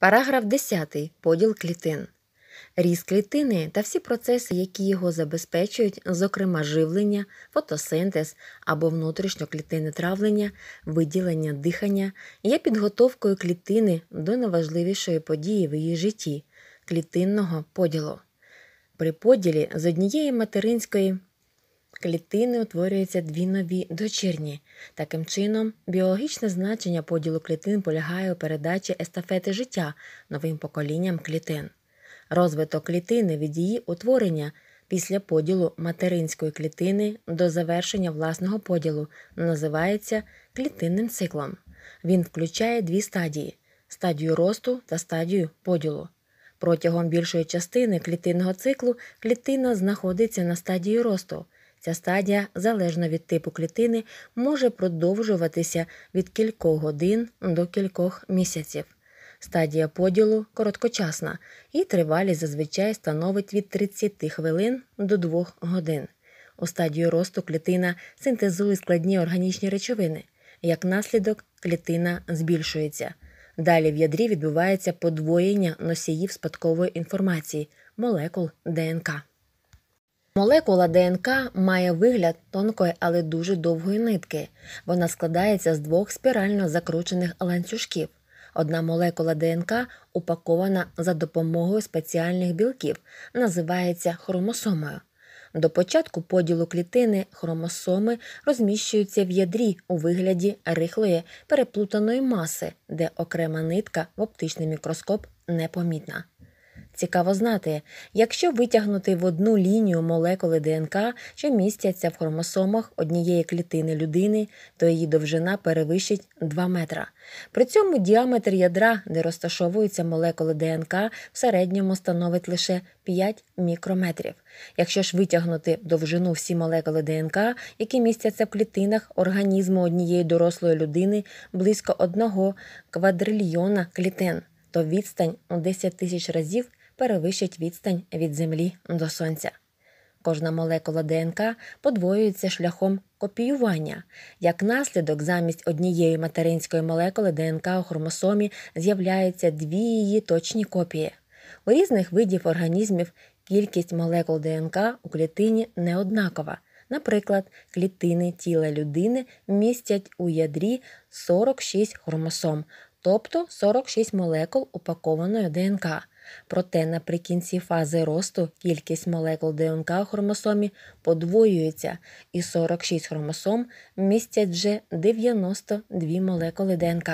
Параграф 10. Поділ клітин. Ріст клітини та всі процеси, які його забезпечують, зокрема живлення, фотосинтез або внутрішньоклітинне травлення, виділення дихання, є підготовкою клітини до найважливішої події в її житті клітинного поділу. При поділі з однієї материнської клітини утворюються дві нові дочірні. Таким чином, біологічне значення поділу клітин полягає у передачі естафети життя новим поколінням клітин. Розвиток клітини від її утворення після поділу материнської клітини до завершення власного поділу називається клітинним циклом. Він включає дві стадії стадію росту та стадію поділу. Протягом більшої частини клітинного циклу клітина знаходиться на стадії росту. Ця стадія, залежно від типу клітини, може продовжуватися від кількох годин до кількох місяців. Стадія поділу короткочасна і тривалість зазвичай становить від 30 хвилин до 2 годин. У стадію росту клітина синтезує складні органічні речовини. Як наслідок, клітина збільшується. Далі в ядрі відбувається подвоєння носіїв спадкової інформації молекул ДНК. Молекула ДНК має вигляд тонкої, але дуже довгої нитки. Вона складається з двох спірально закручених ланцюжків. Одна молекула ДНК упакована за допомогою спеціальних білків, називається хромосомою. До початку поділу клітини хромосоми розміщуються в ядрі у вигляді рихлої переплутаної маси, де окрема нитка в оптичний мікроскоп непомітна. Цікаво знати, якщо витягнути в одну лінію молекули ДНК, що містяться в хромосомах однієї клітини людини, то її довжина перевищить 2 метра. При цьому діаметр ядра, де розташовуються молекули ДНК, в середньому становить лише 5 мікрометрів. Якщо ж витягнути довжину всі молекули ДНК, які містяться в клітинах організму однієї дорослої людини близько одного квадрильйона клітин, то відстань у 10 тисяч разів перевищить відстань від Землі до Сонця. Кожна молекула ДНК подвоюється шляхом копіювання. Як наслідок, замість однієї материнської молекули ДНК у хромосомі з'являються дві її точні копії. У різних видів організмів кількість молекул ДНК у клітині не однакова. Наприклад, клітини тіла людини містять у ядрі 46 хромосом, тобто 46 молекул упакованої ДНК. Проте наприкінці фази росту кількість молекул ДНК у хромосомі подвоюється, і 46 хромосом містять вже 92 молекули ДНК.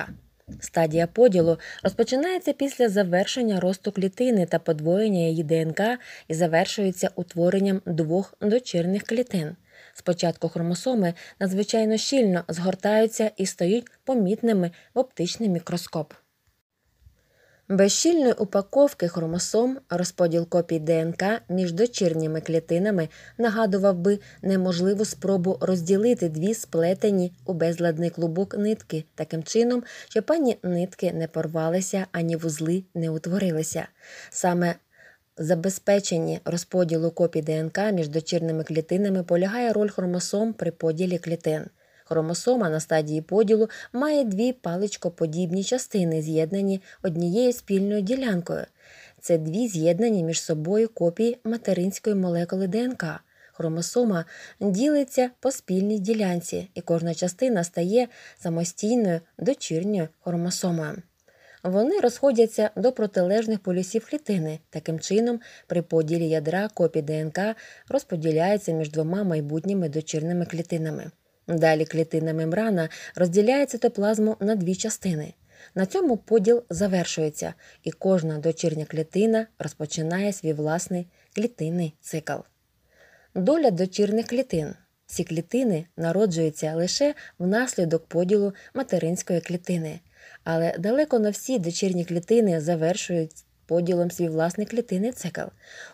Стадія поділу розпочинається після завершення росту клітини та подвоєння її ДНК і завершується утворенням двох дочірних клітин. Спочатку хромосоми надзвичайно щільно згортаються і стають помітними в оптичний мікроскоп. Без щільної упаковки хромосом розподіл копій ДНК між дочірніми клітинами нагадував би неможливу спробу розділити дві сплетені у безладний клубок нитки таким чином, що пані нитки не порвалися ані вузли не утворилися. Саме Забезпеченні розподілу копій ДНК між дочірними клітинами полягає роль хромосом при поділі клітин. Хромосома на стадії поділу має дві паличкоподібні частини, з'єднані однією спільною ділянкою. Це дві з'єднані між собою копії материнської молекули ДНК. Хромосома ділиться по спільній ділянці, і кожна частина стає самостійною дочірньою хромосомою. Вони розходяться до протилежних полюсів клітини. Таким чином, при поділі ядра копії ДНК розподіляються між двома майбутніми дочірними клітинами. Далі клітинна мембрана розділяється цитоплазму на дві частини. На цьому поділ завершується, і кожна дочірня клітина розпочинає свій власний клітинний цикл. Доля дочірних клітин. Ці клітини народжуються лише внаслідок поділу материнської клітини, але далеко не всі дочірні клітини завершують поділом свій власний клітинний цикл.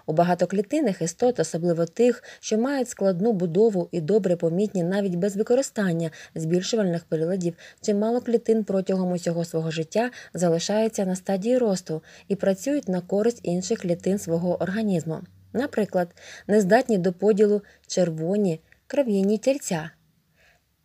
У багатоклітинних істот, особливо тих, що мають складну будову і добре помітні навіть без використання збільшувальних приладів, чимало клітин протягом усього свого життя залишаються на стадії росту і працюють на користь інших клітин свого організму. Наприклад, нездатні до поділу червоні кров'яні тільця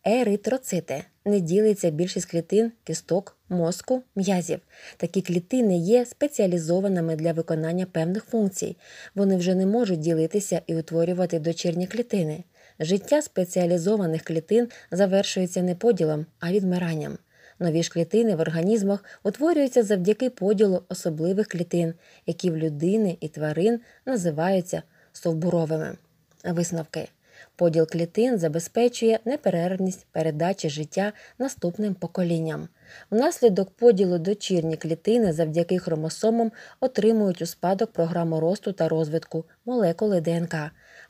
еритроцити. Не ділиться більшість клітин, кісток, мозку, м'язів. Такі клітини є спеціалізованими для виконання певних функцій. Вони вже не можуть ділитися і утворювати дочірні клітини. Життя спеціалізованих клітин завершується не поділом, а відмиранням. Нові ж клітини в організмах утворюються завдяки поділу особливих клітин, які в людини і тварин називаються совбуровими. Висновки. Поділ клітин забезпечує неперервність передачі життя наступним поколінням. Внаслідок поділу дочірні клітини завдяки хромосомам отримують у спадок програму росту та розвитку молекули ДНК.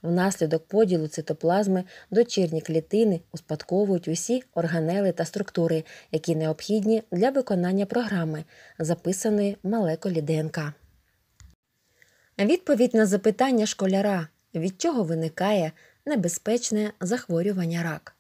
Внаслідок поділу цитоплазми дочірні клітини успадковують усі органели та структури, які необхідні для виконання програми, записаної в молекулі ДНК. Відповідь на запитання школяра від чого виникає небезпечне захворювання рак.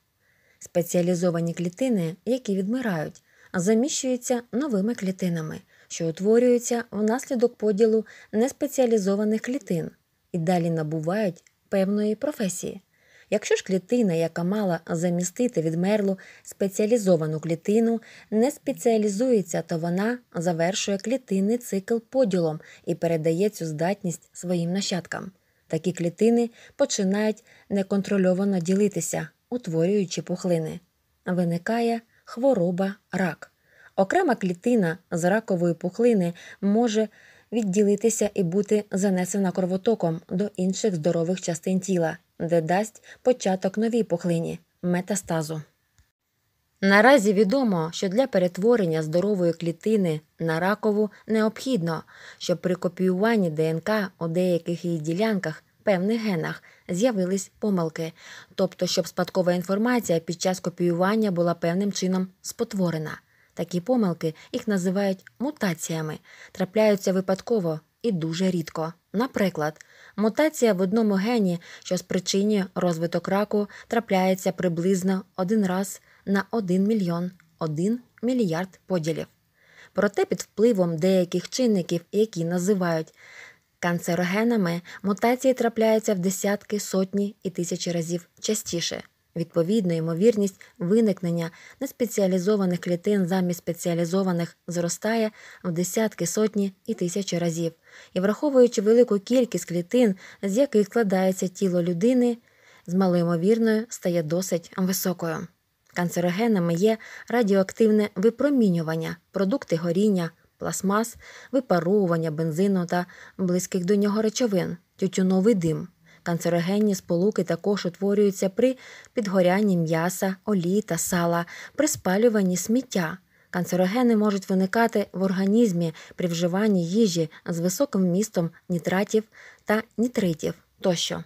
Спеціалізовані клітини, які відмирають, заміщуються новими клітинами, що утворюються внаслідок поділу неспеціалізованих клітин і далі набувають певної професії. Якщо ж клітина, яка мала замістити відмерлу спеціалізовану клітину, не спеціалізується, то вона завершує клітинний цикл поділом і передає цю здатність своїм нащадкам. Такі клітини починають неконтрольовано ділитися, утворюючи пухлини. Виникає хвороба рак. Окрема клітина з ракової пухлини може відділитися і бути занесена кровотоком до інших здорових частин тіла, де дасть початок новій пухлині метастазу. Наразі відомо, що для перетворення здорової клітини на ракову необхідно, щоб при копіюванні ДНК у деяких її ділянках певних генах з'явились помилки, тобто, щоб спадкова інформація під час копіювання була певним чином спотворена. Такі помилки їх називають мутаціями, трапляються випадково і дуже рідко. Наприклад, мутація в одному гені, що спричинює розвиток раку, трапляється приблизно один раз на 1 мільйон 1 мільярд поділів. Проте під впливом деяких чинників, які називають канцерогенами, мутації трапляються в десятки, сотні і тисячі разів частіше. Відповідно, ймовірність виникнення неспеціалізованих клітин замість спеціалізованих зростає в десятки, сотні і тисячі разів. І враховуючи велику кількість клітин, з яких складається тіло людини, з малоймовірною стає досить високою. Канцерогенами є радіоактивне випромінювання, продукти горіння, пластмас, випаровування бензину та близьких до нього речовин, тютюновий дим. Канцерогенні сполуки також утворюються при підгорянні м'яса, олії та сала, при спалюванні сміття. Канцерогени можуть виникати в організмі при вживанні їжі з високим вмістом нітратів та нітритів тощо.